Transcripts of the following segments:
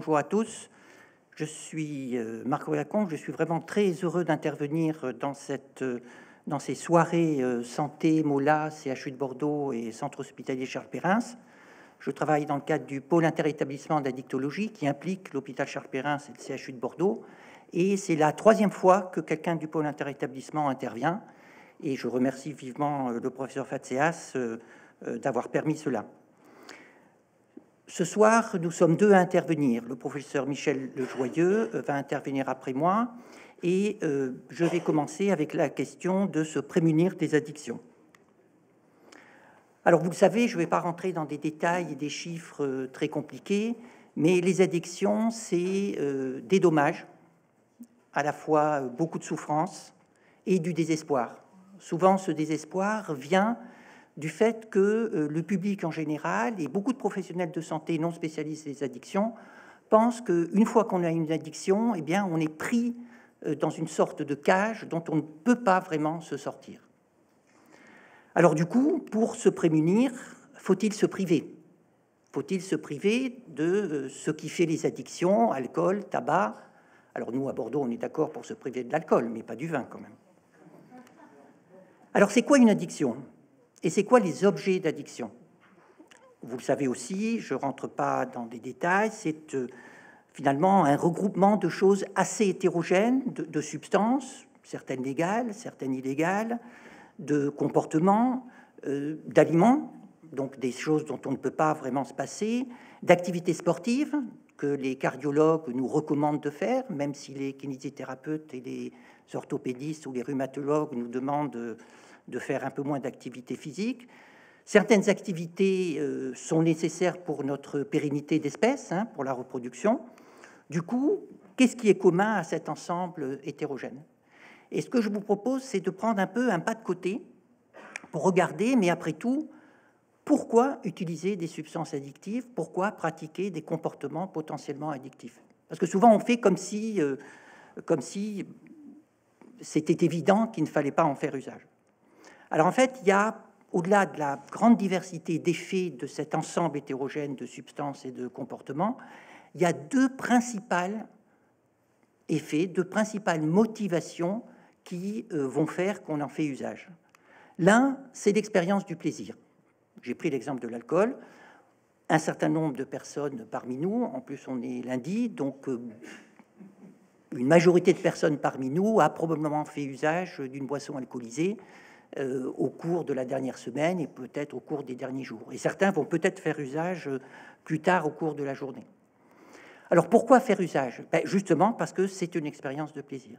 bonjour à tous. Je suis euh, Marco Lacombe, je suis vraiment très heureux d'intervenir euh, dans, euh, dans ces soirées santé, MOLA, CHU de Bordeaux et Centre hospitalier Charles Perrin. Je travaille dans le cadre du pôle interétablissement d'addictologie qui implique l'hôpital Charles Perrin et le CHU de Bordeaux. Et c'est la troisième fois que quelqu'un du pôle interétablissement intervient. Et je remercie vivement le professeur Fatseas d'avoir permis cela. Ce soir, nous sommes deux à intervenir. Le professeur Michel Lejoyeux euh, va intervenir après moi et euh, je vais commencer avec la question de se prémunir des addictions. Alors, vous le savez, je ne vais pas rentrer dans des détails et des chiffres euh, très compliqués, mais les addictions, c'est des dommages, à la fois beaucoup de souffrance et du désespoir. Souvent, ce désespoir vient du fait que euh, le public en général et beaucoup de professionnels de santé non spécialistes des addictions pensent qu'une fois qu'on a une addiction, eh bien, on est pris euh, dans une sorte de cage dont on ne peut pas vraiment se sortir. Alors du coup, pour se prémunir, faut-il se priver Faut-il se priver de euh, ce qui fait les addictions, alcool, tabac Alors nous, à Bordeaux, on est d'accord pour se priver de l'alcool, mais pas du vin quand même. Alors c'est quoi une addiction et c'est quoi les objets d'addiction Vous le savez aussi, je rentre pas dans des détails, c'est euh, finalement un regroupement de choses assez hétérogènes, de, substances, certaines légales, certaines illégales, de comportements, euh, d'aliments, donc des choses dont on ne peut pas vraiment se passer, d'activités sportives que les cardiologues nous recommandent de faire, même si les kinésithérapeutes et les orthopédistes ou les rhumatologues nous demandent euh, de faire un peu moins d'activité physique. Certaines activités euh, sont nécessaires pour notre pérennité d'espèce, hein, pour la reproduction. Du coup, qu'est-ce qui est commun à cet ensemble hétérogène Et ce que je vous propose, c'est de prendre un peu un pas de côté pour regarder, mais après tout, pourquoi utiliser des substances addictives Pourquoi pratiquer des comportements potentiellement addictifs Parce que souvent, on fait comme si, euh, comme si c'était évident qu'il ne fallait pas en faire usage. Alors en fait, il y a, au-delà de la grande diversité d'effets de cet ensemble hétérogène de substances et de comportements, il y a deux principales effets, deux principales motivations qui euh, vont faire qu'on en fait usage. L'un, c'est l'expérience du plaisir. J'ai pris l'exemple de l'alcool. Un certain nombre de personnes parmi nous, en plus on est lundi, donc euh, une majorité de personnes parmi nous a probablement fait usage d'une boisson alcoolisée euh, au cours de la dernière semaine et peut-être au cours des derniers jours. Et certains vont peut-être faire usage euh, plus tard au cours de la journée. Alors pourquoi faire usage ben, Justement parce que c'est une expérience de plaisir.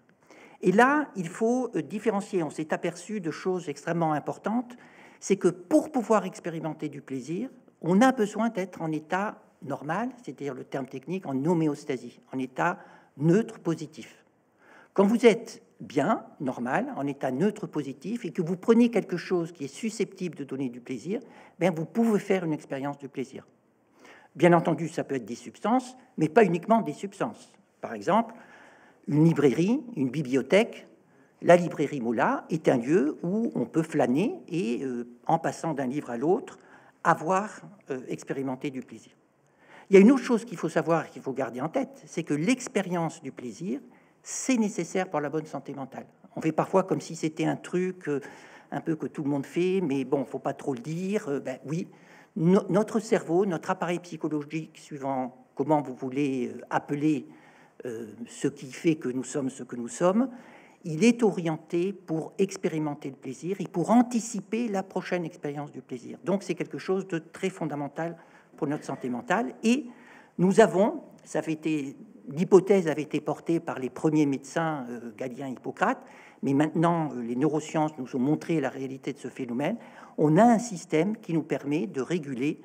Et là, il faut euh, différencier. On s'est aperçu de choses extrêmement importantes. C'est que pour pouvoir expérimenter du plaisir, on a besoin d'être en état normal, c'est-à-dire le terme technique, en homéostasie, en état neutre positif. Quand vous êtes bien, normal, en état neutre positif, et que vous prenez quelque chose qui est susceptible de donner du plaisir, bien vous pouvez faire une expérience du plaisir. Bien entendu, ça peut être des substances, mais pas uniquement des substances. Par exemple, une librairie, une bibliothèque, la librairie Mola est un lieu où on peut flâner et, euh, en passant d'un livre à l'autre, avoir euh, expérimenté du plaisir. Il y a une autre chose qu'il faut savoir, qu'il faut garder en tête, c'est que l'expérience du plaisir c'est nécessaire pour la bonne santé mentale. On fait parfois comme si c'était un truc euh, un peu que tout le monde fait, mais bon, faut pas trop le dire. Euh, ben oui, notre cerveau, notre appareil psychologique, suivant comment vous voulez euh, appeler ce qui fait que nous sommes ce que nous sommes, il est orienté pour expérimenter le plaisir et pour anticiper la prochaine expérience du plaisir. Donc c'est quelque chose de très fondamental pour notre santé mentale. Et nous avons, ça fait été l'hypothèse avait été portée par les premiers médecins euh, et Hippocrate, mais maintenant euh, les neurosciences nous ont montré la réalité de ce phénomène, on a un système qui nous permet de réguler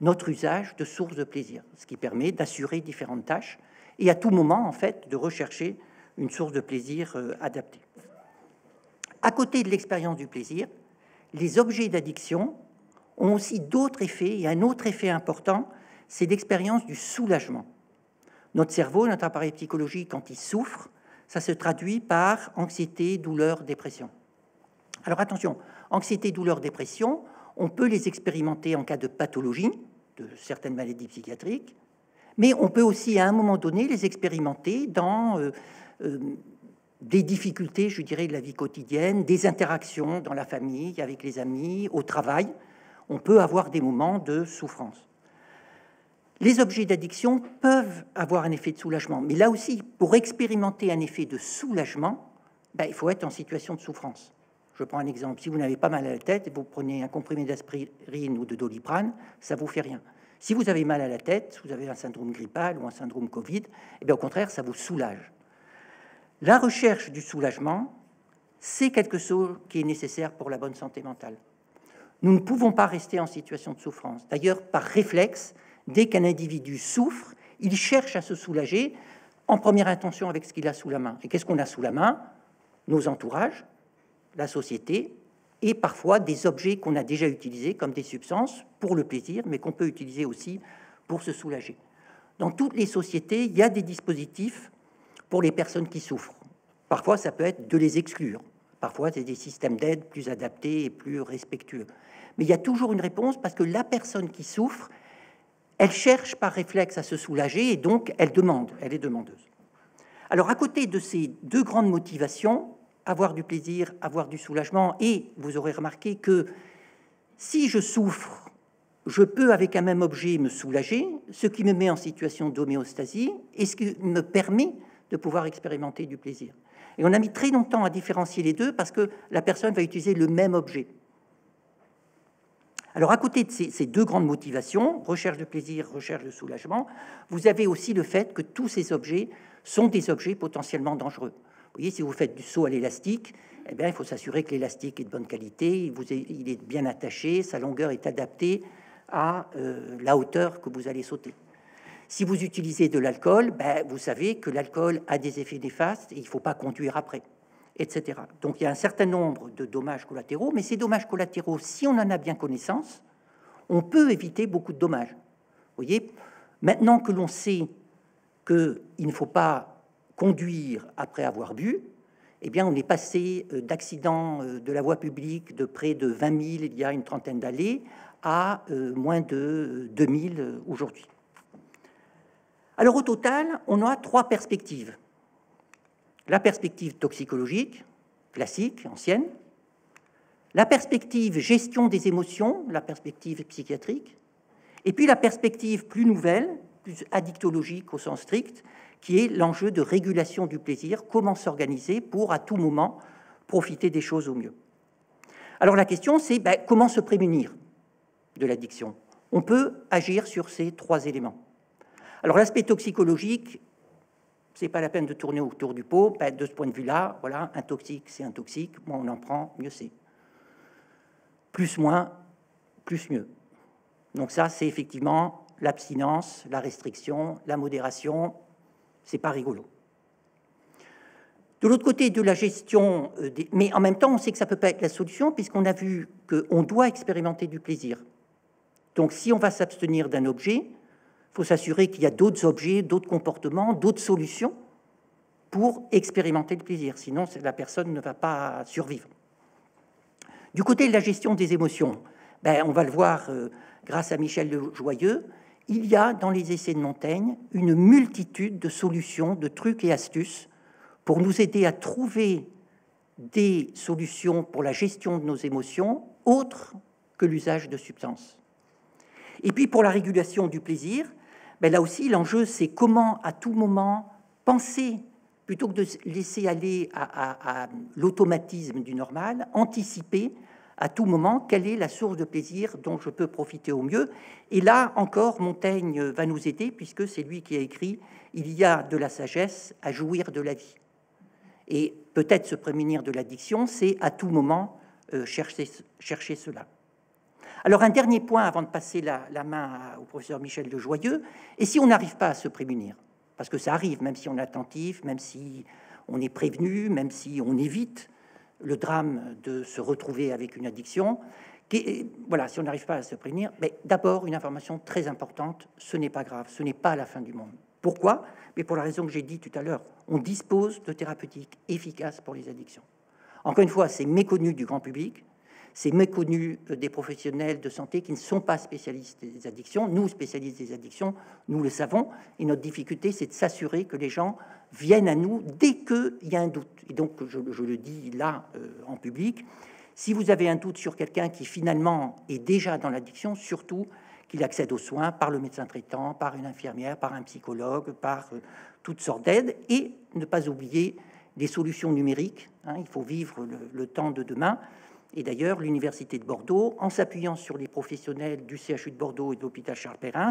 notre usage de sources de plaisir, ce qui permet d'assurer différentes tâches et à tout moment, en fait, de rechercher une source de plaisir euh, adaptée. À côté de l'expérience du plaisir, les objets d'addiction ont aussi d'autres effets, et un autre effet important, c'est l'expérience du soulagement. Notre cerveau, notre appareil psychologique, quand il souffre, ça se traduit par anxiété, douleur, dépression. Alors attention, anxiété, douleur, dépression, on peut les expérimenter en cas de pathologie, de certaines maladies psychiatriques, mais on peut aussi à un moment donné les expérimenter dans euh, euh, des difficultés, je dirais, de la vie quotidienne, des interactions dans la famille, avec les amis, au travail. On peut avoir des moments de souffrance. Les objets d'addiction peuvent avoir un effet de soulagement, mais là aussi, pour expérimenter un effet de soulagement, ben, il faut être en situation de souffrance. Je prends un exemple. Si vous n'avez pas mal à la tête, vous prenez un comprimé d'aspirine ou de doliprane, ça vous fait rien. Si vous avez mal à la tête, si vous avez un syndrome grippal ou un syndrome Covid, et eh bien au contraire, ça vous soulage. La recherche du soulagement, c'est quelque chose qui est nécessaire pour la bonne santé mentale. Nous ne pouvons pas rester en situation de souffrance. D'ailleurs, par réflexe, Dès qu'un individu souffre, il cherche à se soulager en première intention avec ce qu'il a sous la main. Et qu'est-ce qu'on a sous la main Nos entourages, la société et parfois des objets qu'on a déjà utilisés comme des substances pour le plaisir, mais qu'on peut utiliser aussi pour se soulager. Dans toutes les sociétés, il y a des dispositifs pour les personnes qui souffrent. Parfois, ça peut être de les exclure. Parfois, c'est des systèmes d'aide plus adaptés et plus respectueux. Mais il y a toujours une réponse parce que la personne qui souffre elle cherche par réflexe à se soulager et donc elle demande, elle est demandeuse. Alors à côté de ces deux grandes motivations, avoir du plaisir, avoir du soulagement, et vous aurez remarqué que si je souffre, je peux avec un même objet me soulager, ce qui me met en situation d'homéostasie et ce qui me permet de pouvoir expérimenter du plaisir. Et on a mis très longtemps à différencier les deux parce que la personne va utiliser le même objet. Alors, à côté de ces, deux grandes motivations, recherche de plaisir, recherche de soulagement, vous avez aussi le fait que tous ces objets sont des objets potentiellement dangereux. Vous voyez, si vous faites du saut à l'élastique, eh bien, il faut s'assurer que l'élastique est de bonne qualité, il, est, bien attaché, sa longueur est adaptée à euh, la hauteur que vous allez sauter. Si vous utilisez de l'alcool, ben, vous savez que l'alcool a des effets néfastes et il ne faut pas conduire après etc. Donc il y a un certain nombre de dommages collatéraux, mais ces dommages collatéraux, si on en a bien connaissance, on peut éviter beaucoup de dommages. voyez, maintenant que l'on sait qu'il ne faut pas conduire après avoir bu, eh bien, on est passé euh, d'accidents euh, de la voie publique de près de 20 000 il y a une trentaine d'années à euh, moins de 2 000 aujourd'hui. Alors, au total, on a trois perspectives la perspective toxicologique, classique, ancienne, la perspective gestion des émotions, la perspective psychiatrique, et puis la perspective plus nouvelle, plus addictologique au sens strict, qui est l'enjeu de régulation du plaisir, comment s'organiser pour à tout moment profiter des choses au mieux. Alors la question, c'est ben, comment se prémunir de l'addiction On peut agir sur ces trois éléments. Alors l'aspect toxicologique c'est pas la peine de tourner autour du pot. de ce point de vue-là, voilà, un toxique, c'est un toxique. Moins on en prend, mieux c'est. Plus moins, plus mieux. Donc ça, c'est effectivement l'abstinence, la restriction, la modération. C'est pas rigolo. De l'autre côté, de la gestion, euh, mais en même temps, on sait que ça peut pas être la solution puisqu'on a vu qu'on doit expérimenter du plaisir. Donc si on va s'abstenir d'un objet, il faut s'assurer qu'il y a d'autres objets, d'autres comportements, d'autres solutions pour expérimenter le plaisir. Sinon, la personne ne va pas survivre. Du côté de la gestion des émotions, ben, on va le voir euh, grâce à Michel Joyeux, il y a dans les essais de Montaigne une multitude de solutions, de trucs et astuces pour nous aider à trouver des solutions pour la gestion de nos émotions autres que l'usage de substances. Et puis pour la régulation du plaisir, ben, là aussi, l'enjeu, c'est comment, à tout moment, penser, plutôt que de laisser aller à, l'automatisme du normal, anticiper à tout moment quelle est la source de plaisir dont je peux profiter au mieux. Et là encore, Montaigne euh, va nous aider, puisque c'est lui qui a écrit Il y a de la sagesse à jouir de la vie. Et peut-être se prémunir de l'addiction, c'est à tout moment euh, chercher cela. Alors un dernier point avant de passer la, main au professeur Michel de Joyeux, et si on n'arrive pas à se prémunir, parce que ça arrive, même si on est attentif, même si on est prévenu, même si on évite le drame de se retrouver avec une addiction, voilà, si on n'arrive pas à se prévenir, mais ben, d'abord une information très importante, ce n'est pas grave, ce n'est pas la fin du monde. Pourquoi Mais ben, pour la raison que j'ai dit tout à l'heure, on dispose de thérapeutiques efficaces pour les addictions. Encore une fois, c'est méconnu du grand public, c'est méconnu euh, des professionnels de santé qui ne sont pas spécialistes des addictions. Nous, spécialistes des addictions, nous le savons. Et notre difficulté, c'est de s'assurer que les gens viennent à nous dès qu'il y a un doute. Et donc, je, le dis là euh, en public, si vous avez un doute sur quelqu'un qui finalement est déjà dans l'addiction, surtout qu'il accède aux soins par le médecin traitant, par une infirmière, par un psychologue, par euh, toutes sortes d'aides, et ne pas oublier les solutions numériques. Hein. il faut vivre le, le temps de demain. Et d'ailleurs, l'Université de Bordeaux, en s'appuyant sur les professionnels du CHU de Bordeaux et de l'hôpital Charles Perrin,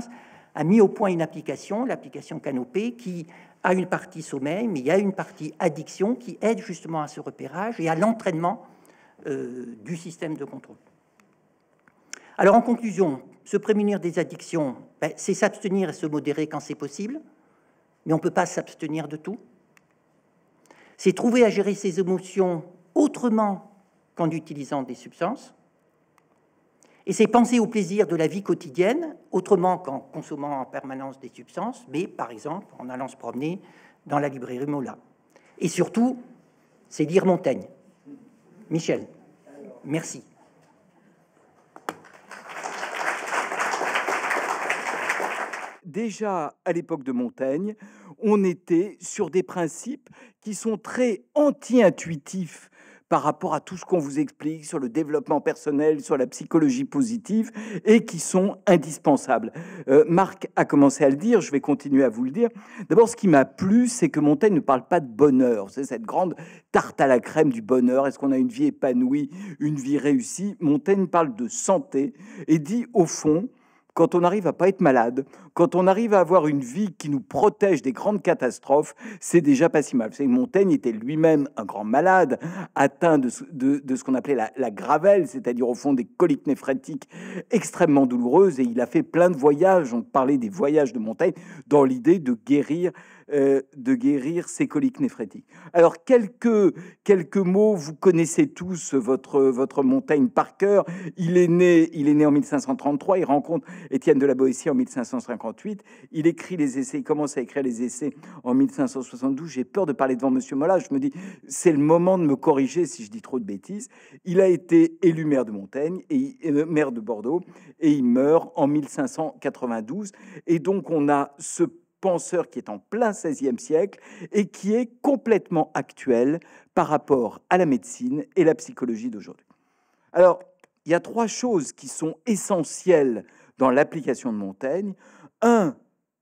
a mis au point une application, l'application Canopée, qui a une partie sommeil, mais il y a une partie addiction qui aide justement à ce repérage et à l'entraînement euh, du système de contrôle. Alors en conclusion, se prémunir des addictions, ben, c'est s'abstenir et se modérer quand c'est possible, mais on ne peut pas s'abstenir de tout. C'est trouver à gérer ses émotions autrement en utilisant des substances. Et c'est penser au plaisir de la vie quotidienne, autrement qu'en consommant en permanence des substances, mais par exemple en allant se promener dans la librairie Mola. Et surtout, c'est lire Montaigne. Michel, merci. déjà à l'époque de Montaigne, on était sur des principes qui sont très anti-intuitifs par rapport à tout ce qu'on vous explique sur le développement personnel, sur la psychologie positive, et qui sont indispensables. Euh, Marc a commencé à le dire, je vais continuer à vous le dire. D'abord, ce qui m'a plu, c'est que Montaigne ne parle pas de bonheur. C'est cette grande tarte à la crème du bonheur. Est-ce qu'on a une vie épanouie, une vie réussie Montaigne parle de santé et dit, au fond, quand on arrive à pas être malade, quand on arrive à avoir une vie qui nous protège des grandes catastrophes, c'est déjà pas si mal. C'est Montaigne était lui-même un grand malade, atteint de, ce qu'on appelait la, la gravelle, c'est-à-dire au fond des coliques néphrétiques extrêmement douloureuses, et il a fait plein de voyages, on parlait des voyages de Montaigne, dans l'idée de guérir euh, de guérir ses coliques néphrétiques. Alors, quelques, quelques mots, vous connaissez tous votre, votre Montaigne par cœur. Il est, né, il est né en 1533, il rencontre Étienne de la Boétie en 1558, il écrit les essais, il commence à écrire les essais en 1572. J'ai peur de parler devant Monsieur Mola, je me dis, c'est le moment de me corriger si je dis trop de bêtises. Il a été élu maire de Montaigne, et, et euh, maire de Bordeaux, et il meurt en 1592. Et donc, on a ce penseur qui est en plein XVIe siècle et qui est complètement actuel par rapport à la médecine et la psychologie d'aujourd'hui. Alors, il y a trois choses qui sont essentielles dans l'application de Montaigne. Un,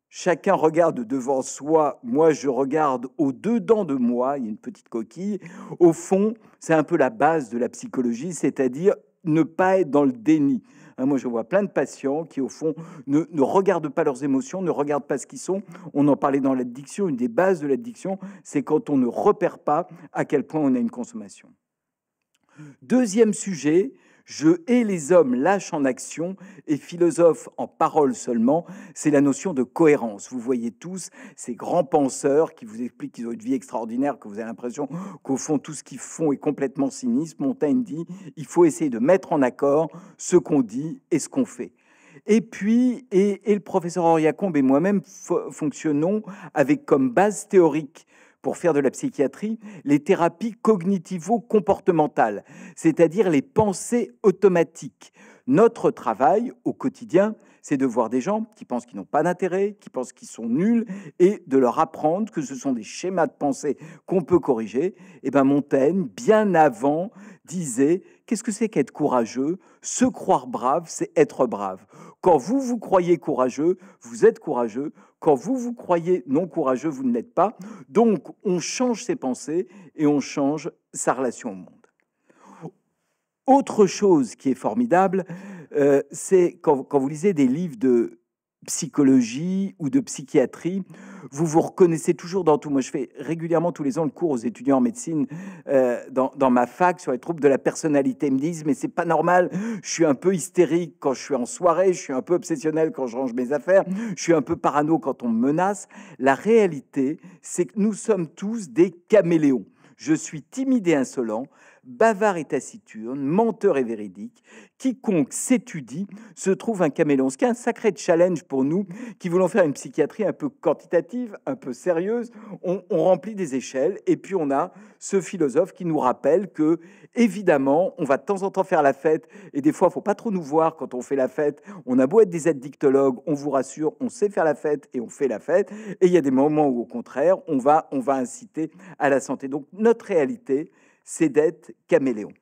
chacun regarde devant soi, moi je regarde au-dedans de moi, il y a une petite coquille. Au fond, c'est un peu la base de la psychologie, c'est-à-dire ne pas être dans le déni. Hein, moi, je vois plein de patients qui, au fond, ne, regardent pas leurs émotions, ne regardent pas ce qu'ils sont. On en parlait dans l'addiction. Une des bases de l'addiction, c'est quand on ne repère pas à quel point on a une consommation. Deuxième sujet, je hais les hommes lâches en action et philosophes en parole seulement. C'est la notion de cohérence. Vous voyez tous ces grands penseurs qui vous expliquent qu'ils ont une vie extraordinaire, que vous avez l'impression qu'au fond tout ce qu'ils font est complètement cynisme. Montaigne dit il faut essayer de mettre en accord ce qu'on dit et ce qu'on fait. Et puis, et, le professeur Henriacombe et moi-même fonctionnons avec comme base théorique pour faire de la psychiatrie, les thérapies cognitivo-comportementales, c'est-à-dire les pensées automatiques. Notre travail au quotidien, c'est de voir des gens qui pensent qu'ils n'ont pas d'intérêt, qui pensent qu'ils sont nuls, et de leur apprendre que ce sont des schémas de pensée qu'on peut corriger. Et eh ben Montaigne, bien avant, disait qu'est-ce que c'est qu'être courageux Se croire brave, c'est être brave. Quand vous vous croyez courageux, vous êtes courageux. Quand vous vous croyez non courageux, vous ne l'êtes pas. Donc, on change ses pensées et on change sa relation au monde. Autre chose qui est formidable, euh, c'est quand, vous lisez des livres de psychologie ou de psychiatrie, vous vous reconnaissez toujours dans tout. Moi, je fais régulièrement tous les ans le cours aux étudiants en médecine euh, dans, ma fac sur les troubles de la personnalité. Ils me disent, mais c'est pas normal, je suis un peu hystérique quand je suis en soirée, je suis un peu obsessionnel quand je range mes affaires, je suis un peu parano quand on me menace. La réalité, c'est que nous sommes tous des caméléons. Je suis timide et insolent, bavard et taciturne, menteur et véridique. Quiconque s'étudie se trouve un caméléon. Ce qui est un sacré challenge pour nous qui voulons faire une psychiatrie un peu quantitative, un peu sérieuse. On, remplit des échelles et puis on a ce philosophe qui nous rappelle que, évidemment, on va de temps en temps faire la fête et des fois, il ne faut pas trop nous voir quand on fait la fête. On a beau être des addictologues, on vous rassure, on sait faire la fête et on fait la fête. Et il y a des moments où, au contraire, on va, on va inciter à la santé. Donc, notre réalité, Cédette, caméléon.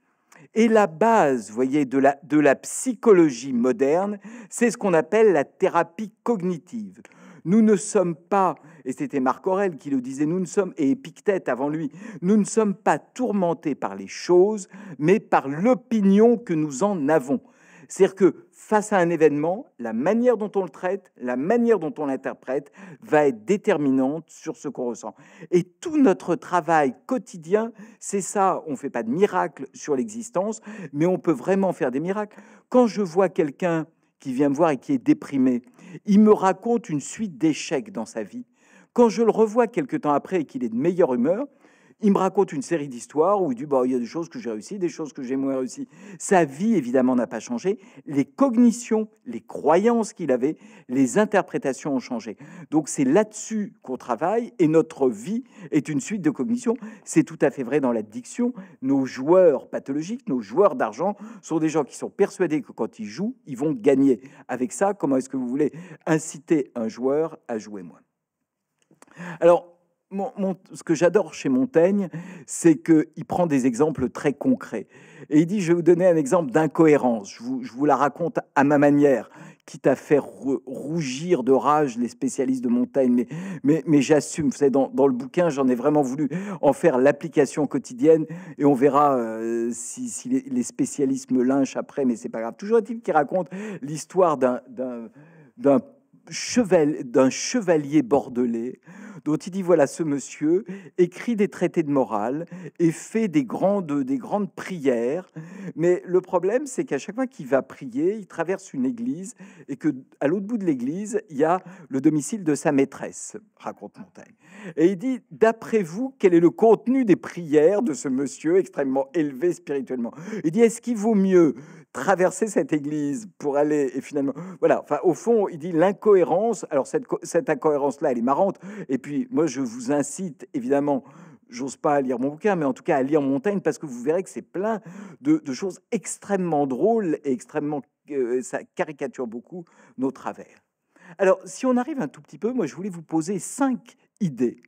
Et la base, voyez, de la, de la psychologie moderne, c'est ce qu'on appelle la thérapie cognitive. Nous ne sommes pas, et c'était Marc Aurèle qui le disait, nous ne sommes, et Épictète avant lui, nous ne sommes pas tourmentés par les choses, mais par l'opinion que nous en avons. C'est-à-dire que face à un événement, la manière dont on le traite, la manière dont on l'interprète va être déterminante sur ce qu'on ressent. Et tout notre travail quotidien, c'est ça. On ne fait pas de miracle sur l'existence, mais on peut vraiment faire des miracles. Quand je vois quelqu'un qui vient me voir et qui est déprimé, il me raconte une suite d'échecs dans sa vie. Quand je le revois quelques temps après et qu'il est de meilleure humeur, il me raconte une série d'histoires où il dit bah, il y a des choses que j'ai réussies, des choses que j'ai moins réussies. Sa vie, évidemment, n'a pas changé. Les cognitions, les croyances qu'il avait, les interprétations ont changé. Donc, c'est là-dessus qu'on travaille et notre vie est une suite de cognitions. C'est tout à fait vrai dans l'addiction. Nos joueurs pathologiques, nos joueurs d'argent sont des gens qui sont persuadés que quand ils jouent, ils vont gagner. Avec ça, comment est-ce que vous voulez inciter un joueur à jouer moins alors, ce que j'adore chez Montaigne, c'est qu'il prend des exemples très concrets. Et il dit, je vais vous donner un exemple d'incohérence, je vous, la raconte à ma manière, quitte à faire rougir de rage les spécialistes de Montaigne, mais, j'assume, vous savez, dans, le bouquin, j'en ai vraiment voulu en faire l'application quotidienne, et on verra euh, si, les, spécialistes me lynchent après, mais c'est pas grave. Toujours est-il qu'il raconte l'histoire d'un d'un cheval, d'un chevalier bordelais dont il dit voilà ce monsieur écrit des traités de morale et fait des grandes des grandes prières mais le problème c'est qu'à chaque fois qu'il va prier il traverse une église et que à l'autre bout de l'église il y a le domicile de sa maîtresse raconte Montaigne et il dit d'après vous quel est le contenu des prières de ce monsieur extrêmement élevé spirituellement il dit est-ce qu'il vaut mieux traverser cette église pour aller et finalement voilà enfin au fond il dit l'incohérence alors cette, cette incohérence là elle est marrante et puis moi je vous incite évidemment j'ose pas lire mon bouquin mais en tout cas à lire Montaigne parce que vous verrez que c'est plein de, de, choses extrêmement drôles et extrêmement euh, ça caricature beaucoup nos travers alors si on arrive un tout petit peu moi je voulais vous poser cinq idées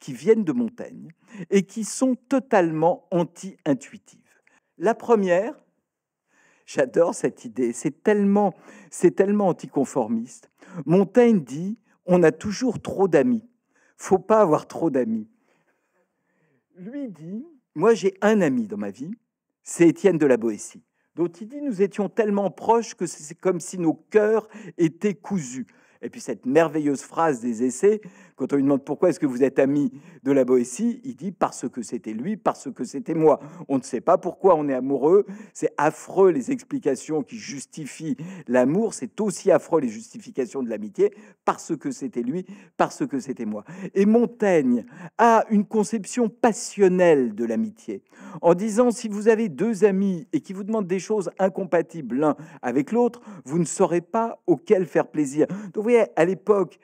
qui viennent de Montaigne et qui sont totalement anti-intuitives la première J'adore cette idée. C'est tellement, c'est tellement anticonformiste. Montaigne dit on a toujours trop d'amis. Faut pas avoir trop d'amis. Lui dit moi j'ai un ami dans ma vie, c'est Étienne de la Boétie. Dont il dit nous étions tellement proches que c'est comme si nos cœurs étaient cousus. Et puis cette merveilleuse phrase des essais quand on lui demande pourquoi est-ce que vous êtes ami de la Boétie, il dit parce que c'était lui, parce que c'était moi. On ne sait pas pourquoi on est amoureux. C'est affreux les explications qui justifient l'amour. C'est aussi affreux les justifications de l'amitié parce que c'était lui, parce que c'était moi. Et Montaigne a une conception passionnelle de l'amitié en disant si vous avez deux amis et qui vous demandent des choses incompatibles l'un avec l'autre, vous ne saurez pas auquel faire plaisir. Donc vous voyez, à l'époque,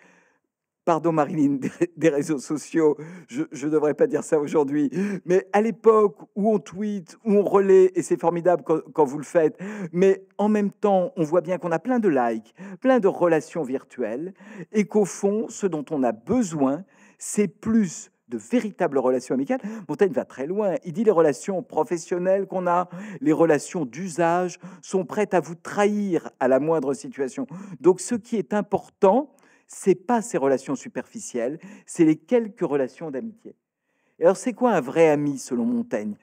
pardon Marilyn, des réseaux sociaux, je ne devrais pas dire ça aujourd'hui, mais à l'époque où on tweet, où on relaie, et c'est formidable quand, vous le faites, mais en même temps, on voit bien qu'on a plein de likes, plein de relations virtuelles, et qu'au fond, ce dont on a besoin, c'est plus de véritables relations amicales. Montaigne va très loin. Il dit les relations professionnelles qu'on a, les relations d'usage sont prêtes à vous trahir à la moindre situation. Donc ce qui est important, c'est pas ces relations superficielles, c'est les quelques relations d'amitié. alors c'est quoi un vrai ami selon Montaigne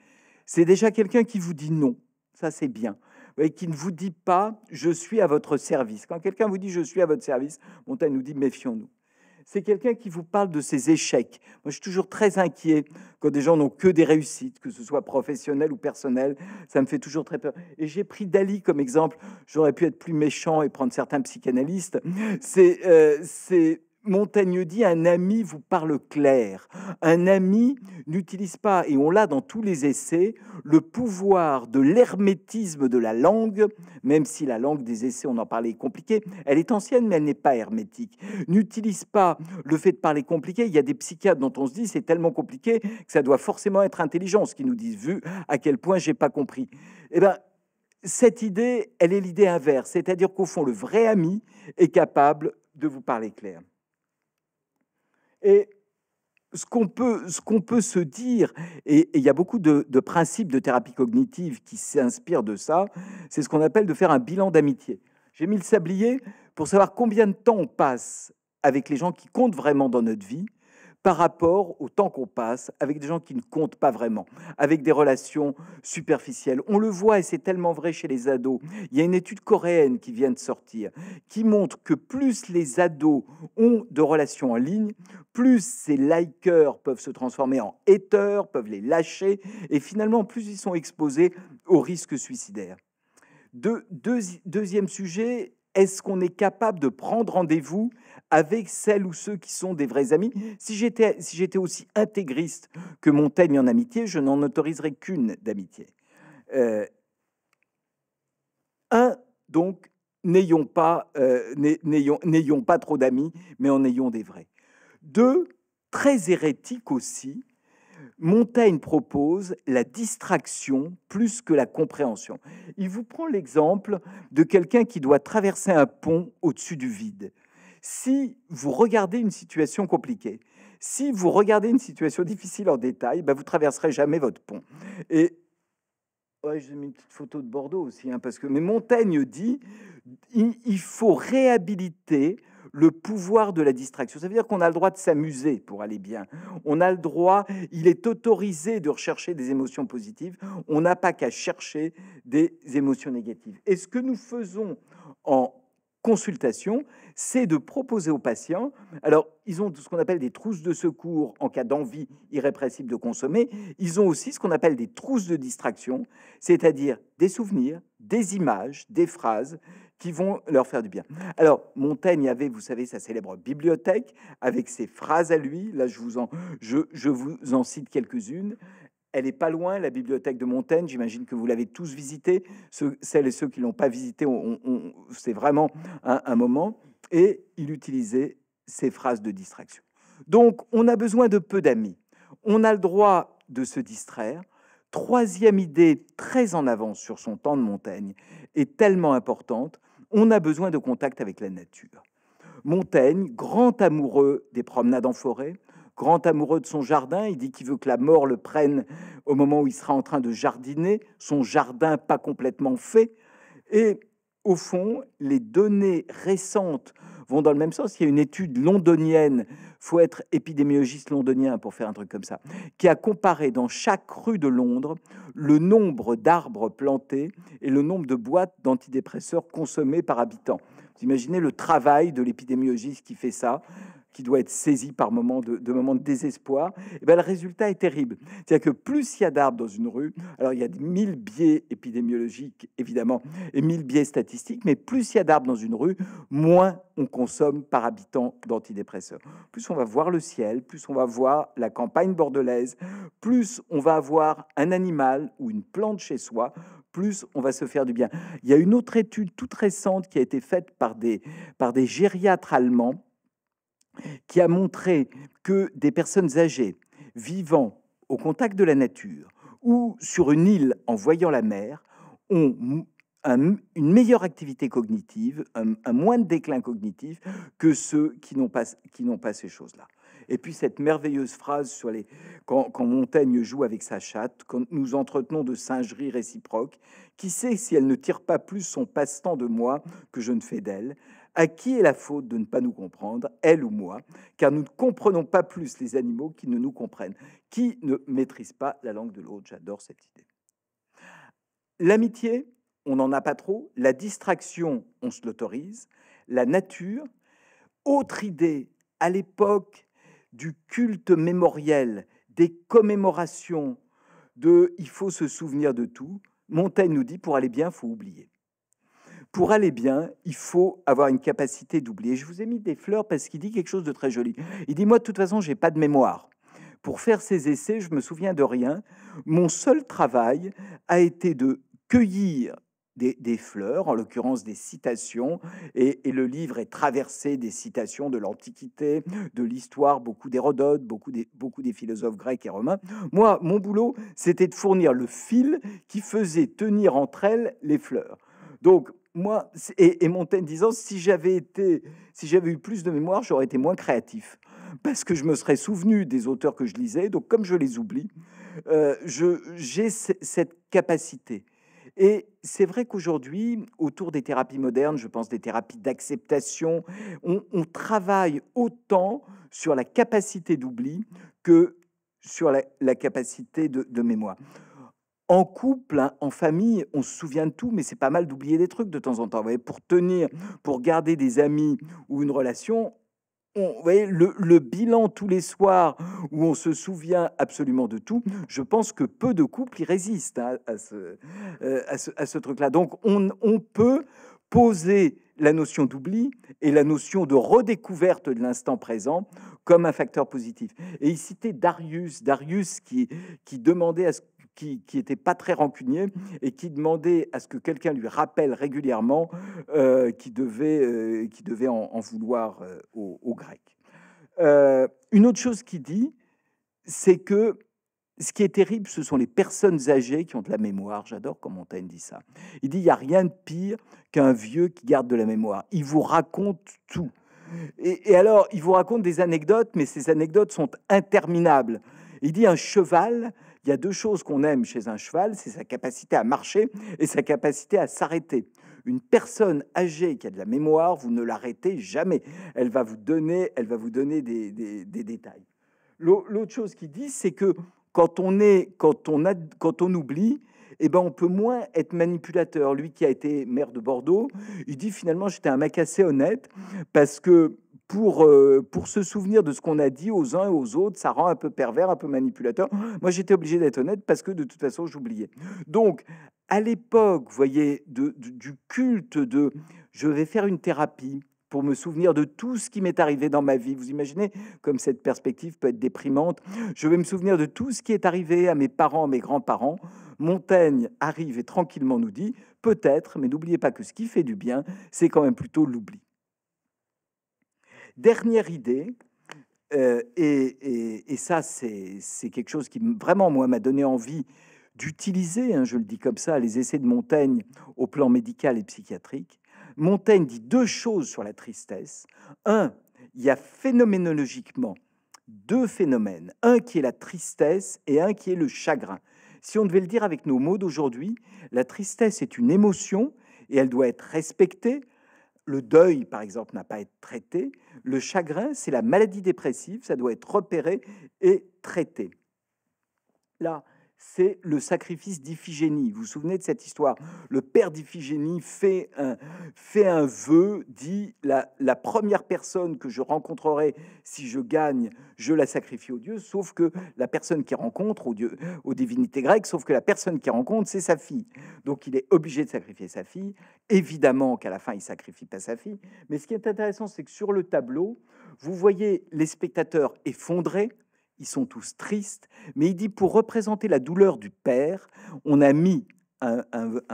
C'est déjà quelqu'un qui vous dit non, ça c'est bien, et qui ne vous dit pas je suis à votre service. Quand quelqu'un vous dit je suis à votre service, Montaigne nous dit méfions-nous c'est quelqu'un qui vous parle de ses échecs. Moi, je suis toujours très inquiet quand des gens n'ont que des réussites, que ce soit professionnel ou personnel. Ça me fait toujours très peur. Et j'ai pris Dali comme exemple. J'aurais pu être plus méchant et prendre certains psychanalystes. C'est euh, Montaigne dit un ami vous parle clair. Un ami n'utilise pas, et on l'a dans tous les essais, le pouvoir de l'hermétisme de la langue, même si la langue des essais, on en parlait, est compliquée. Elle est ancienne, mais elle n'est pas hermétique. N'utilise pas le fait de parler compliqué. Il y a des psychiatres dont on se dit c'est tellement compliqué que ça doit forcément être intelligent, ce qui nous disent vu à quel point j'ai pas compris. Eh ben, cette idée, elle est l'idée inverse, c'est-à-dire qu'au fond, le vrai ami est capable de vous parler clair. Et ce qu'on peut, se dire, et il y a beaucoup de, de, principes de thérapie cognitive qui s'inspirent de ça, c'est ce qu'on appelle de faire un bilan d'amitié. J'ai mis le sablier pour savoir combien de temps on passe avec les gens qui comptent vraiment dans notre vie par rapport au temps qu'on passe avec des gens qui ne comptent pas vraiment, avec des relations superficielles. On le voit et c'est tellement vrai chez les ados. Il y a une étude coréenne qui vient de sortir qui montre que plus les ados ont de relations en ligne, plus ces likers peuvent se transformer en haters, peuvent les lâcher et finalement plus ils sont exposés aux risque suicidaire. deuxième sujet, est-ce qu'on est capable de prendre rendez-vous avec celles ou ceux qui sont des vrais amis Si j'étais aussi intégriste que Montaigne en amitié, je n'en autoriserais qu'une d'amitié. Euh, un, donc, n'ayons pas, euh, n'ayons pas trop d'amis, mais en ayons des vrais. Deux, très hérétique aussi, Montaigne propose la distraction plus que la compréhension. Il vous prend l'exemple de quelqu'un qui doit traverser un pont au-dessus du vide. Si vous regardez une situation compliquée, si vous regardez une situation difficile en détail, ben vous traverserez jamais votre pont. Et ouais, j'ai mis une petite photo de Bordeaux aussi, hein, parce que mais Montaigne dit il faut réhabiliter le pouvoir de la distraction. Ça veut dire qu'on a le droit de s'amuser pour aller bien. On a le droit, il est autorisé de rechercher des émotions positives. On n'a pas qu'à chercher des émotions négatives. Et ce que nous faisons en consultation, c'est de proposer aux patients, alors ils ont ce qu'on appelle des trousses de secours en cas d'envie irrépressible de consommer, ils ont aussi ce qu'on appelle des trousses de distraction, c'est-à-dire des souvenirs, des images, des phrases qui vont leur faire du bien. Alors, Montaigne avait, vous savez, sa célèbre bibliothèque avec ses phrases à lui. Là, je vous en, je, je vous en cite quelques-unes. Elle n'est pas loin, la bibliothèque de Montaigne. J'imagine que vous l'avez tous visitée. celles et ceux qui l'ont pas visitée, c'est vraiment un, un moment. Et il utilisait ces phrases de distraction. Donc, on a besoin de peu d'amis. On a le droit de se distraire. Troisième idée, très en avance sur son temps de Montaigne, et tellement importante, on a besoin de contact avec la nature. Montaigne, grand amoureux des promenades en forêt, Grand amoureux de son jardin, il dit qu'il veut que la mort le prenne au moment où il sera en train de jardiner, son jardin pas complètement fait. Et au fond, les données récentes vont dans le même sens. Il y a une étude londonienne, faut être épidémiologiste londonien pour faire un truc comme ça, qui a comparé dans chaque rue de Londres le nombre d'arbres plantés et le nombre de boîtes d'antidépresseurs consommées par habitant. Vous imaginez le travail de l'épidémiologiste qui fait ça qui doit être saisi par moments de, moments de désespoir, et eh bien le résultat est terrible. C'est-à-dire que plus il y a d'arbres dans une rue, alors il y a mille biais épidémiologiques évidemment et mille biais statistiques, mais plus il y a d'arbres dans une rue, moins on consomme par habitant d'antidépresseurs. Plus on va voir le ciel, plus on va voir la campagne bordelaise, plus on va avoir un animal ou une plante chez soi, plus on va se faire du bien. Il y a une autre étude toute récente qui a été faite par des, par des gériatres allemands qui a montré que des personnes âgées vivant au contact de la nature ou sur une île en voyant la mer ont une meilleure activité cognitive, un, moins de déclin cognitif que ceux qui n'ont pas, ces choses-là. Et puis cette merveilleuse phrase sur les quand, Montaigne joue avec sa chatte, quand nous entretenons de singeries réciproques, qui sait si elle ne tire pas plus son passe-temps de moi que je ne fais d'elle à qui est la faute de ne pas nous comprendre, elle ou moi Car nous ne comprenons pas plus les animaux qui ne nous comprennent. Qui ne maîtrisent pas la langue de l'autre J'adore cette idée. L'amitié, on n'en a pas trop. La distraction, on se l'autorise. La nature, autre idée, à l'époque du culte mémoriel, des commémorations, de il faut se souvenir de tout, Montaigne nous dit pour aller bien, faut oublier. Pour aller bien, il faut avoir une capacité d'oublier. Je vous ai mis des fleurs parce qu'il dit quelque chose de très joli. Il dit, moi, de toute façon, je n'ai pas de mémoire. Pour faire ces essais, je me souviens de rien. Mon seul travail a été de cueillir des, fleurs, en l'occurrence des citations, et, le livre est traversé des citations de l'Antiquité, de l'histoire, beaucoup d'Hérodote, beaucoup des, beaucoup des philosophes grecs et romains. Moi, mon boulot, c'était de fournir le fil qui faisait tenir entre elles les fleurs. Donc, moi, et, et, Montaigne disant, si j'avais été, si j'avais eu plus de mémoire, j'aurais été moins créatif, parce que je me serais souvenu des auteurs que je lisais. Donc, comme je les oublie, euh, j'ai cette capacité. Et c'est vrai qu'aujourd'hui, autour des thérapies modernes, je pense des thérapies d'acceptation, on, travaille autant sur la capacité d'oubli que sur la, capacité de, de mémoire en couple, hein, en famille, on se souvient de tout, mais c'est pas mal d'oublier des trucs de temps en temps. Vous voyez, pour tenir, pour garder des amis ou une relation, on, vous voyez, le, le, bilan tous les soirs où on se souvient absolument de tout, je pense que peu de couples y résistent hein, à ce, euh, ce, truc-là. Donc on, on peut poser la notion d'oubli et la notion de redécouverte de l'instant présent comme un facteur positif. Et il citait Darius, Darius qui, qui demandait à ce qui n'était pas très rancunier et qui demandait à ce que quelqu'un lui rappelle régulièrement euh, qu'il devait, euh, qui devait en, vouloir euh, aux, Grecs. une autre chose qu'il dit, c'est que ce qui est terrible, ce sont les personnes âgées qui ont de la mémoire. J'adore quand Montaigne dit ça. Il dit, il n'y a rien de pire qu'un vieux qui garde de la mémoire. Il vous raconte tout. et, alors, il vous raconte des anecdotes, mais ces anecdotes sont interminables. Il dit, un cheval il y a deux choses qu'on aime chez un cheval, c'est sa capacité à marcher et sa capacité à s'arrêter. Une personne âgée qui a de la mémoire, vous ne l'arrêtez jamais. Elle va vous donner, elle va vous donner des, détails. L'autre chose qu'il dit, c'est que quand on est, quand on a, quand on oublie, eh ben on peut moins être manipulateur. Lui qui a été maire de Bordeaux, il dit finalement j'étais un mec assez honnête parce que euh, pour, se souvenir de ce qu'on a dit aux uns et aux autres, ça rend un peu pervers, un peu manipulateur. Moi, j'étais obligé d'être honnête parce que de toute façon, j'oubliais. Donc, à l'époque, vous voyez, du culte de je vais faire une thérapie pour me souvenir de tout ce qui m'est arrivé dans ma vie. Vous imaginez comme cette perspective peut être déprimante. Je vais me souvenir de tout ce qui est arrivé à mes parents, à mes grands-parents. Montaigne arrive et tranquillement nous dit, peut-être, mais n'oubliez pas que ce qui fait du bien, c'est quand même plutôt l'oubli. Dernière idée, euh, et, ça c'est quelque chose qui vraiment moi m'a donné envie d'utiliser, hein, je le dis comme ça, les essais de Montaigne au plan médical et psychiatrique. Montaigne dit deux choses sur la tristesse. Un, il y a phénoménologiquement deux phénomènes, un qui est la tristesse et un qui est le chagrin. Si on devait le dire avec nos mots d'aujourd'hui, la tristesse est une émotion et elle doit être respectée, le deuil, par exemple, n'a pas été traité. Le chagrin, c'est la maladie dépressive, ça doit être repéré et traité. Là, c'est le sacrifice d'Iphigénie. Vous vous souvenez de cette histoire Le père d'Iphigénie fait un, fait un vœu, dit la, première personne que je rencontrerai si je gagne, je la sacrifie aux dieux. sauf que la personne qui rencontre, au dieu, aux divinités grecques, sauf que la personne qui rencontre, c'est sa fille. Donc il est obligé de sacrifier sa fille. Évidemment qu'à la fin, il sacrifie pas sa fille. Mais ce qui est intéressant, c'est que sur le tableau, vous voyez les spectateurs effondrés, ils sont tous tristes, mais il dit pour représenter la douleur du père, on a mis un,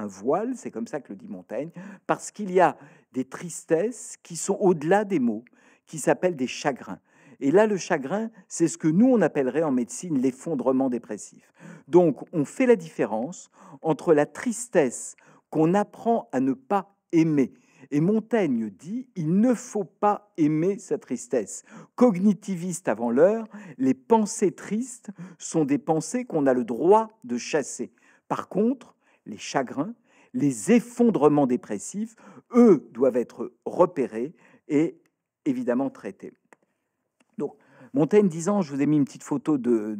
voile, c'est comme ça que le dit Montaigne, parce qu'il y a des tristesses qui sont au-delà des mots, qui s'appellent des chagrins. Et là, le chagrin, c'est ce que nous, on appellerait en médecine l'effondrement dépressif. Donc, on fait la différence entre la tristesse qu'on apprend à ne pas aimer et Montaigne dit il ne faut pas aimer sa tristesse. Cognitiviste avant l'heure, les pensées tristes sont des pensées qu'on a le droit de chasser. Par contre, les chagrins, les effondrements dépressifs, eux, doivent être repérés et évidemment traités. Donc, Montaigne disant, je vous ai mis une petite photo de,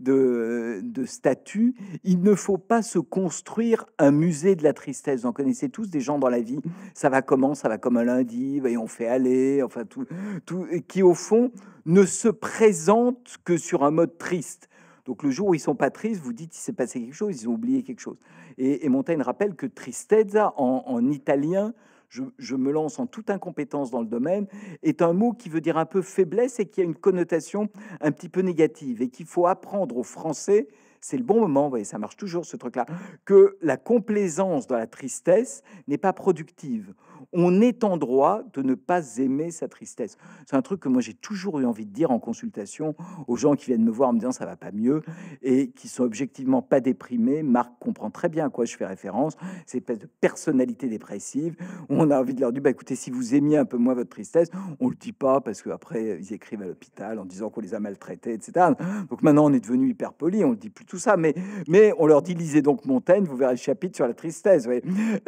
de, de, statue, il ne faut pas se construire un musée de la tristesse. Vous en connaissez tous des gens dans la vie, ça va comment Ça va comme un lundi, et on fait aller, enfin tout, tout, qui au fond ne se présente que sur un mode triste. Donc le jour où ils sont pas tristes, vous dites il s'est passé quelque chose, ils ont oublié quelque chose. Et, Montaigne rappelle que tristezza en italien, je, me lance en toute incompétence dans le domaine, est un mot qui veut dire un peu faiblesse et qui a une connotation un petit peu négative et qu'il faut apprendre aux Français. C'est le bon moment, ça marche toujours ce truc-là, que la complaisance dans la tristesse n'est pas productive on est en droit de ne pas aimer sa tristesse. C'est un truc que moi j'ai toujours eu envie de dire en consultation aux gens qui viennent me voir en me disant ça va pas mieux et qui sont objectivement pas déprimés. Marc comprend très bien à quoi je fais référence, une espèce de personnalité dépressive. On a envie de leur dire bah écoutez, si vous aimiez un peu moins votre tristesse, on le dit pas parce qu'après ils écrivent à l'hôpital en disant qu'on les a maltraités, etc. Donc maintenant on est devenu hyper poli, on ne dit plus tout ça, mais, mais on leur dit lisez donc Montaigne, vous verrez le chapitre sur la tristesse.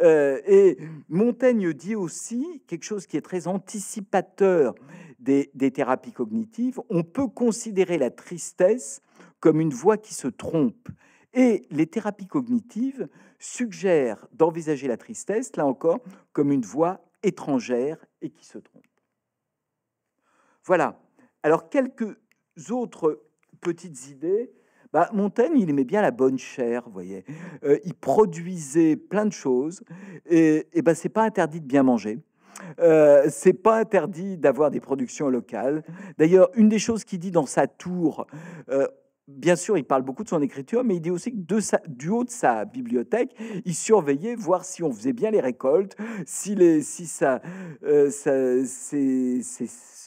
Euh, et Montaigne dit dit aussi quelque chose qui est très anticipateur des, thérapies cognitives. On peut considérer la tristesse comme une voix qui se trompe. Et les thérapies cognitives suggèrent d'envisager la tristesse, là encore, comme une voix étrangère et qui se trompe. Voilà. Alors, quelques autres petites idées bah, Montaigne, il aimait bien la bonne chair, voyez. Euh, il produisait plein de choses, et, et bah, c'est pas interdit de bien manger. Euh, c'est pas interdit d'avoir des productions locales. D'ailleurs, une des choses qu'il dit dans sa tour, euh, bien sûr, il parle beaucoup de son écriture, mais il dit aussi que de du haut de sa bibliothèque, il surveillait voir si on faisait bien les récoltes, si, les, si euh, ses,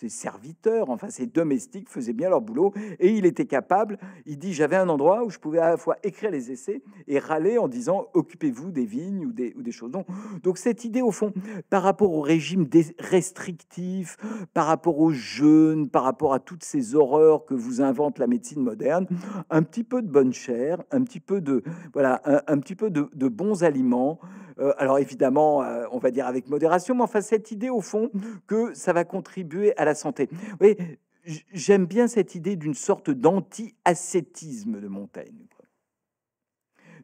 serviteurs, enfin ses domestiques faisaient bien leur boulot. Et il était capable, il dit, j'avais un endroit où je pouvais à la fois écrire les essais et râler en disant, occupez-vous des vignes ou des, ou des choses. Donc, donc cette idée, au fond, par rapport au régime restrictif, par rapport aux jeûne, par rapport à toutes ces horreurs que vous invente la médecine moderne, un petit peu de bonne chair, un petit peu de, voilà, un, petit peu de, bons aliments. Euh, alors évidemment, euh, on va dire avec modération, mais enfin cette idée au fond que ça va contribuer à la santé. Oui, j'aime bien cette idée d'une sorte d'anti-ascétisme de Montaigne.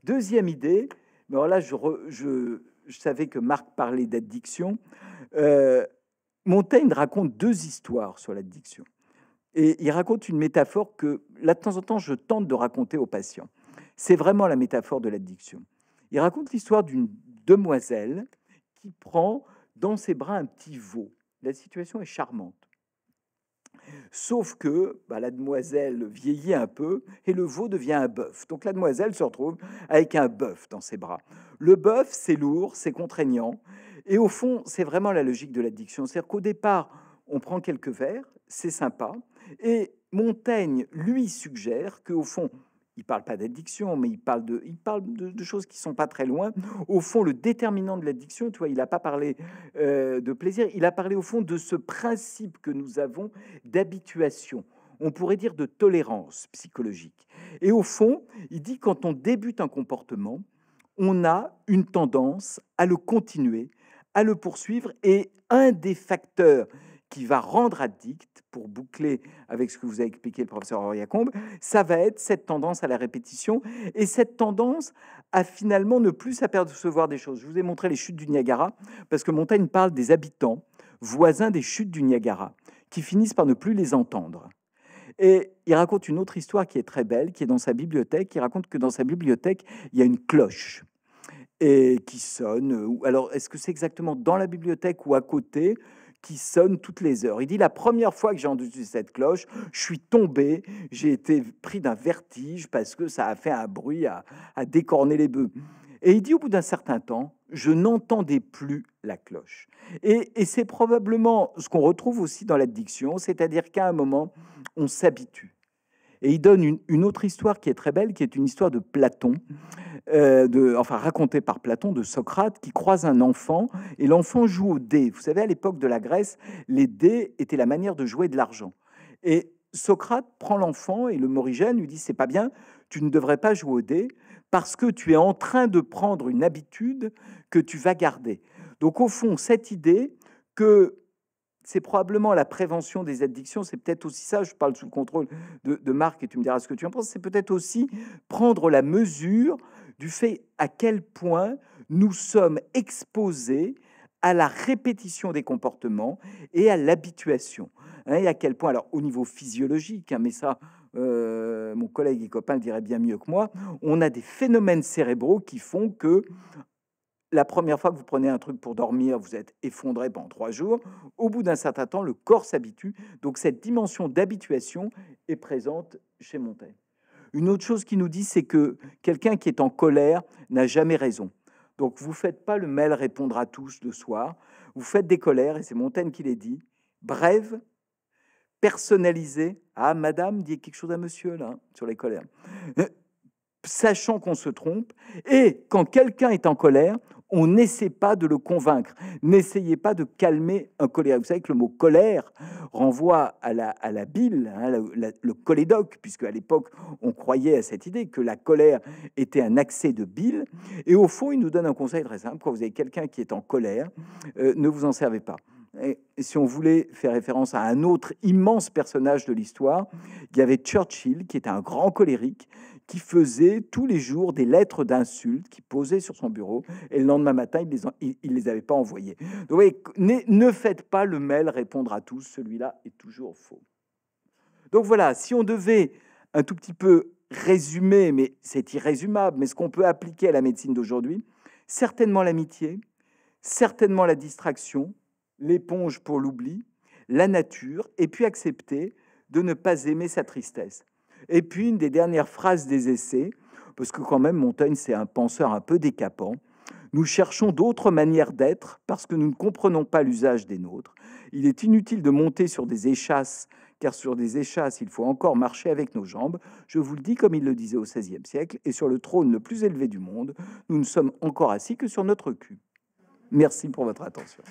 Deuxième idée, mais alors là je, savais que Marc parlait d'addiction. Euh, Montaigne raconte deux histoires sur l'addiction. Et il raconte une métaphore que, là, de temps en temps, je tente de raconter aux patients. C'est vraiment la métaphore de l'addiction. Il raconte l'histoire d'une demoiselle qui prend dans ses bras un petit veau. La situation est charmante. Sauf que bah, la demoiselle vieillit un peu et le veau devient un bœuf. Donc la demoiselle se retrouve avec un bœuf dans ses bras. Le bœuf, c'est lourd, c'est contraignant. Et au fond, c'est vraiment la logique de l'addiction. C'est-à-dire qu'au départ, on prend quelques verres, c'est sympa. Et Montaigne, lui, suggère que, au fond, il parle pas d'addiction, mais il parle de, il parle de, choses qui sont pas très loin. Au fond, le déterminant de l'addiction, tu vois, il n'a pas parlé euh, de plaisir, il a parlé au fond de ce principe que nous avons d'habituation. On pourrait dire de tolérance psychologique. Et au fond, il dit quand on débute un comportement, on a une tendance à le continuer, à le poursuivre, et un des facteurs qui va rendre addict, pour boucler avec ce que vous avez expliqué le professeur Auriacombe, ça va être cette tendance à la répétition et cette tendance à finalement ne plus s'apercevoir des choses. Je vous ai montré les chutes du Niagara, parce que Montaigne parle des habitants voisins des chutes du Niagara, qui finissent par ne plus les entendre. Et il raconte une autre histoire qui est très belle, qui est dans sa bibliothèque. Il raconte que dans sa bibliothèque, il y a une cloche et qui sonne. Alors, est-ce que c'est exactement dans la bibliothèque ou à côté qui sonne toutes les heures. Il dit, la première fois que j'ai entendu cette cloche, je suis tombé, j'ai été pris d'un vertige parce que ça a fait un bruit à, à décorner les bœufs. Et il dit, au bout d'un certain temps, je n'entendais plus la cloche. Et, et c'est probablement ce qu'on retrouve aussi dans l'addiction, c'est-à-dire qu'à un moment, on s'habitue. Et il donne une, autre histoire qui est très belle, qui est une histoire de Platon, euh, de, enfin racontée par Platon, de Socrate, qui croise un enfant, et l'enfant joue au dé. Vous savez, à l'époque de la Grèce, les dés étaient la manière de jouer de l'argent. Et Socrate prend l'enfant et le morigène lui dit, c'est pas bien, tu ne devrais pas jouer au dés, parce que tu es en train de prendre une habitude que tu vas garder. Donc au fond, cette idée que c'est probablement la prévention des addictions. C'est peut-être aussi ça, je parle sous le contrôle de, Marc et tu me diras ce que tu en penses. C'est peut-être aussi prendre la mesure du fait à quel point nous sommes exposés à la répétition des comportements et à l'habituation. Hein, et à quel point, alors au niveau physiologique, hein, mais ça, euh, mon collègue et copain dirait bien mieux que moi, on a des phénomènes cérébraux qui font que la première fois que vous prenez un truc pour dormir, vous êtes effondré pendant trois jours. Au bout d'un certain temps, le corps s'habitue. Donc cette dimension d'habituation est présente chez Montaigne. Une autre chose qui nous dit, c'est que quelqu'un qui est en colère n'a jamais raison. Donc vous faites pas le mail répondre à tous le soir. Vous faites des colères, et c'est Montaigne qui les dit, Brève, personnalisé. « Ah, madame, dit quelque chose à monsieur, là, sur les colères. Euh, sachant qu'on se trompe, et quand quelqu'un est en colère, on n'essaie pas de le convaincre, n'essayez pas de calmer un colère. Vous savez que le mot colère renvoie à la, à la bile, hein, le colédoc, puisque à l'époque on croyait à cette idée que la colère était un accès de bile. Et au fond, il nous donne un conseil très simple quand vous avez quelqu'un qui est en colère, euh, ne vous en servez pas. Et si on voulait faire référence à un autre immense personnage de l'histoire, il y avait Churchill, qui était un grand colérique, qui faisait tous les jours des lettres d'insultes qui posait sur son bureau et le lendemain matin, il les, les avait pas envoyées. Donc, ne faites pas le mail répondre à tous, celui-là est toujours faux. Donc voilà, si on devait un tout petit peu résumer, mais c'est irrésumable, mais ce qu'on peut appliquer à la médecine d'aujourd'hui, certainement l'amitié, certainement la distraction, l'éponge pour l'oubli, la nature, et puis accepter de ne pas aimer sa tristesse. Et puis, une des dernières phrases des essais, parce que quand même, Montaigne, c'est un penseur un peu décapant. Nous cherchons d'autres manières d'être parce que nous ne comprenons pas l'usage des nôtres. Il est inutile de monter sur des échasses, car sur des échasses, il faut encore marcher avec nos jambes. Je vous le dis comme il le disait au XVIe siècle, et sur le trône le plus élevé du monde, nous ne sommes encore assis que sur notre cul. Merci pour votre attention.